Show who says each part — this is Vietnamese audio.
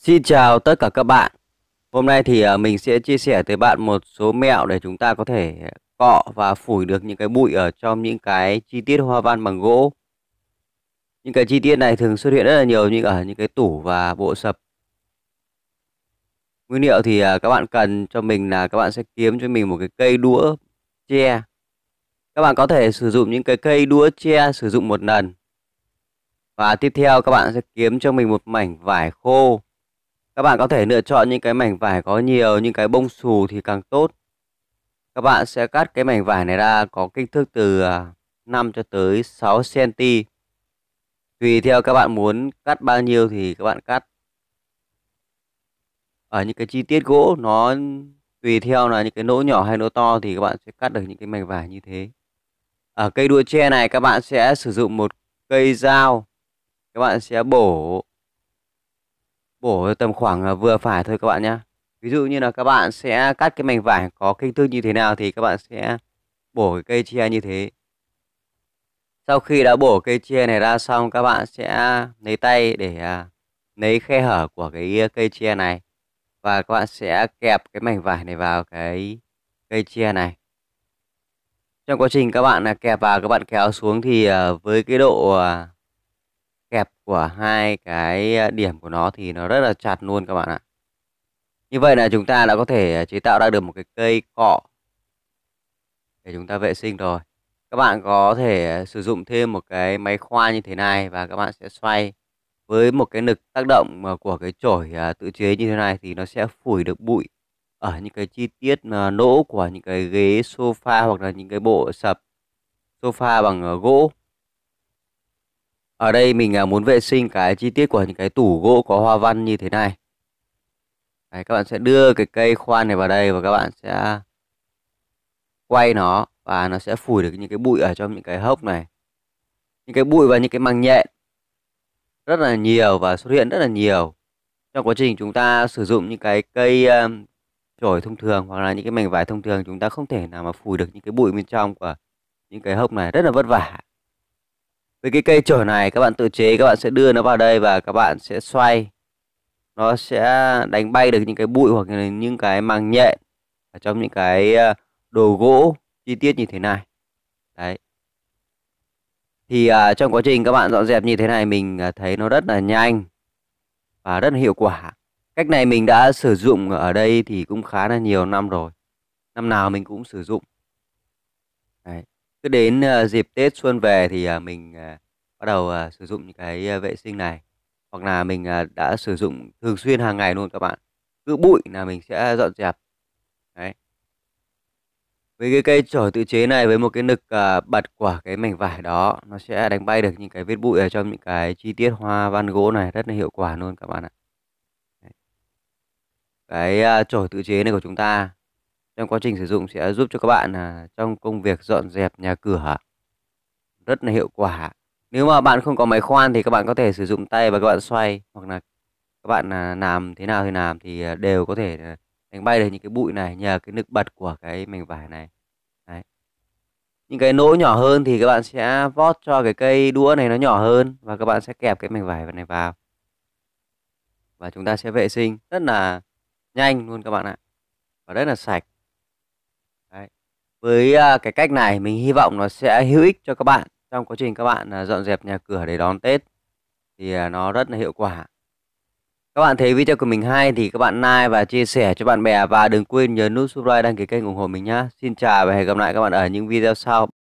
Speaker 1: Xin chào tất cả các bạn. Hôm nay thì à, mình sẽ chia sẻ tới bạn một số mẹo để chúng ta có thể cọ và phủi được những cái bụi ở trong những cái chi tiết hoa văn bằng gỗ. Những cái chi tiết này thường xuất hiện rất là nhiều như ở những cái tủ và bộ sập. Nguyên liệu thì à, các bạn cần cho mình là các bạn sẽ kiếm cho mình một cái cây đũa tre. Các bạn có thể sử dụng những cái cây đũa tre sử dụng một lần. Và tiếp theo các bạn sẽ kiếm cho mình một mảnh vải khô các bạn có thể lựa chọn những cái mảnh vải có nhiều những cái bông xù thì càng tốt. Các bạn sẽ cắt cái mảnh vải này ra có kích thước từ 5 à, cho tới 6 cm. Tùy theo các bạn muốn cắt bao nhiêu thì các bạn cắt. Ở những cái chi tiết gỗ nó tùy theo là những cái nỗ nhỏ hay nỗ to thì các bạn sẽ cắt được những cái mảnh vải như thế. Ở cây đua tre này các bạn sẽ sử dụng một cây dao. Các bạn sẽ bổ bổ tầm khoảng à, vừa phải thôi các bạn nhé ví dụ như là các bạn sẽ cắt cái mảnh vải có kích thước như thế nào thì các bạn sẽ bổ cái cây chia như thế sau khi đã bổ cây chia này ra xong các bạn sẽ lấy tay để à, lấy khe hở của cái cây chia này và các bạn sẽ kẹp cái mảnh vải này vào cái cây chia này trong quá trình các bạn à, kẹp vào các bạn kéo xuống thì với cái độ kẹp của hai cái ờ, điểm của nó thì nó rất là chặt luôn các bạn ạ như vậy là chúng ta đã có thể ờ, chế tạo ra được một cái cây cọ để chúng ta vệ sinh rồi các bạn có thể ờ, sử dụng thêm một cái máy khoa như thế này và các bạn sẽ xoay với một cái lực tác động của cái chổi tự chế như thế này thì nó sẽ phủi được bụi ở những cái chi tiết nỗ của những cái ghế sofa hoặc là những cái bộ sập sofa bằng gỗ ở đây mình à, muốn vệ sinh cái chi tiết của những cái tủ gỗ có hoa văn như thế này. Đấy, các bạn sẽ đưa cái cây khoan này vào đây và các bạn sẽ quay nó và nó sẽ phủi được những cái bụi ở trong những cái hốc này. Những cái bụi và những cái màng nhện rất là nhiều và xuất hiện rất là nhiều. Trong quá trình chúng ta sử dụng những cái cây ờ, chổi thông thường hoặc là những cái mảnh vải thông thường chúng ta không thể nào mà phủi được những cái bụi bên trong của những cái hốc này rất là vất vả với cái cây chổi này các bạn tự chế các bạn sẽ đưa nó vào đây và các bạn sẽ xoay nó sẽ đánh bay được những cái bụi hoặc là những cái màng nhện ở trong những cái ờ, đồ gỗ chi tiết như thế này đấy thì à, trong quá trình các bạn dọn dẹp như thế này mình ờ, thấy nó rất là nhanh và rất là hiệu quả cách này mình đã sử dụng ở đây thì cũng khá là nhiều năm rồi năm nào mình cũng sử dụng đấy cứ đến ờ, dịp Tết xuân về thì ờ, mình ờ, bắt đầu sử dụng những cái vệ sinh này hoặc là mình đã sử dụng thường xuyên hàng ngày luôn các bạn cứ bụi là mình sẽ dọn dẹp đấy với cái cây chổi tự chế này với một cái nực bật của cái mảnh vải đó nó sẽ đánh bay được những cái vết bụi ở trong những cái chi tiết hoa văn gỗ này rất là hiệu quả luôn các bạn ạ cái chổi tự chế này của chúng ta trong quá trình sử dụng sẽ giúp cho các bạn à, trong công việc dọn dẹp nhà cửa rất là hiệu quả nếu mà bạn không có máy khoan thì các bạn có thể sử dụng tay và các bạn xoay hoặc là các bạn à, làm thế nào thì làm thì à, đều có thể à, đánh bay được những cái bụi này nhờ cái lực bật của cái mảnh vải này Đấy. những cái nỗ nhỏ hơn thì các bạn sẽ vót cho cái cây đũa này nó nhỏ hơn và các bạn sẽ kẹp cái mảnh vải này vào và chúng ta sẽ vệ sinh rất là nhanh luôn các bạn ạ và rất là sạch với, à, cái cách này mình hy vọng nó sẽ hữu ích cho các bạn trong quá trình các bạn, à, dọn dẹp nhà cửa để đón Tết, thì, à, nó rất là hiệu quả. Các bạn thấy video của mình hay thì các bạn like và chia sẻ cho bạn bè và đừng quên nhấn nút subscribe, đăng ký kênh ủng hộ mình nhé. Xin chào và hẹn gặp lại các bạn ở những video sau.